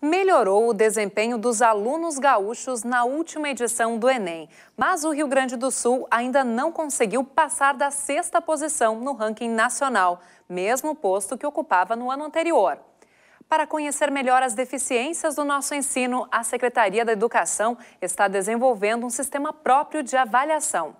melhorou o desempenho dos alunos gaúchos na última edição do Enem, mas o Rio Grande do Sul ainda não conseguiu passar da sexta posição no ranking nacional, mesmo posto que ocupava no ano anterior. Para conhecer melhor as deficiências do nosso ensino, a Secretaria da Educação está desenvolvendo um sistema próprio de avaliação.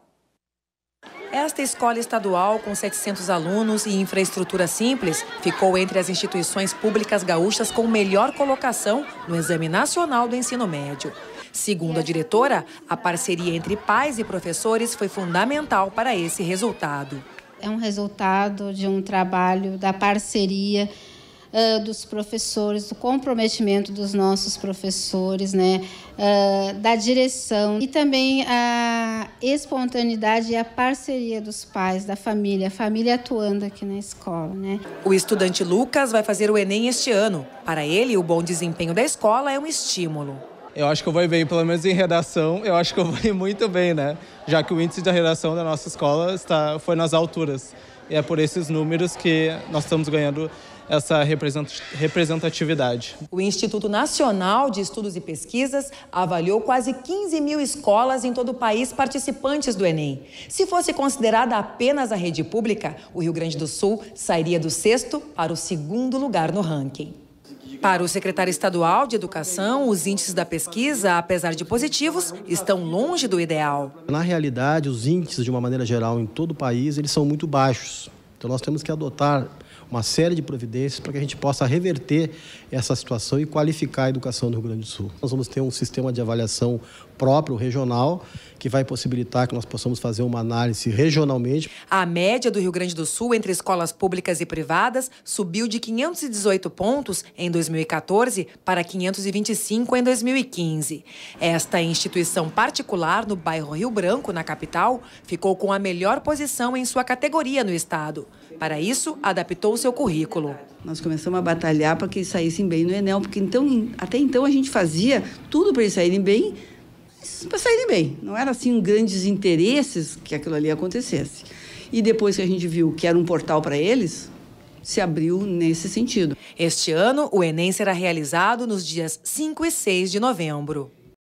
Esta escola estadual, com 700 alunos e infraestrutura simples, ficou entre as instituições públicas gaúchas com melhor colocação no Exame Nacional do Ensino Médio. Segundo a diretora, a parceria entre pais e professores foi fundamental para esse resultado. É um resultado de um trabalho da parceria uh, dos professores, do comprometimento dos nossos professores, né, uh, da direção e também a espontaneidade e a parceria dos pais, da família, a família atuando aqui na escola. Né. O estudante Lucas vai fazer o Enem este ano. Para ele, o bom desempenho da escola é um estímulo. Eu acho que eu vou ir bem, pelo menos em redação, eu acho que eu vou ir muito bem, né? Já que o índice da redação da nossa escola está, foi nas alturas. E é por esses números que nós estamos ganhando essa representatividade. O Instituto Nacional de Estudos e Pesquisas avaliou quase 15 mil escolas em todo o país participantes do Enem. Se fosse considerada apenas a rede pública, o Rio Grande do Sul sairia do sexto para o segundo lugar no ranking. Para o secretário estadual de Educação, os índices da pesquisa, apesar de positivos, estão longe do ideal. Na realidade, os índices, de uma maneira geral, em todo o país, eles são muito baixos. Então, nós temos que adotar uma série de providências para que a gente possa reverter essa situação e qualificar a educação do Rio Grande do Sul. Nós vamos ter um sistema de avaliação próprio, regional, que vai possibilitar que nós possamos fazer uma análise regionalmente. A média do Rio Grande do Sul entre escolas públicas e privadas subiu de 518 pontos em 2014 para 525 em 2015. Esta instituição particular no bairro Rio Branco, na capital, ficou com a melhor posição em sua categoria no estado. Para isso, adaptou o seu currículo. Nós começamos a batalhar para que eles saíssem bem no Enel, porque então, até então a gente fazia tudo para eles saírem bem, para saírem bem. Não era assim grandes interesses que aquilo ali acontecesse. E depois que a gente viu que era um portal para eles, se abriu nesse sentido. Este ano, o Enem será realizado nos dias 5 e 6 de novembro.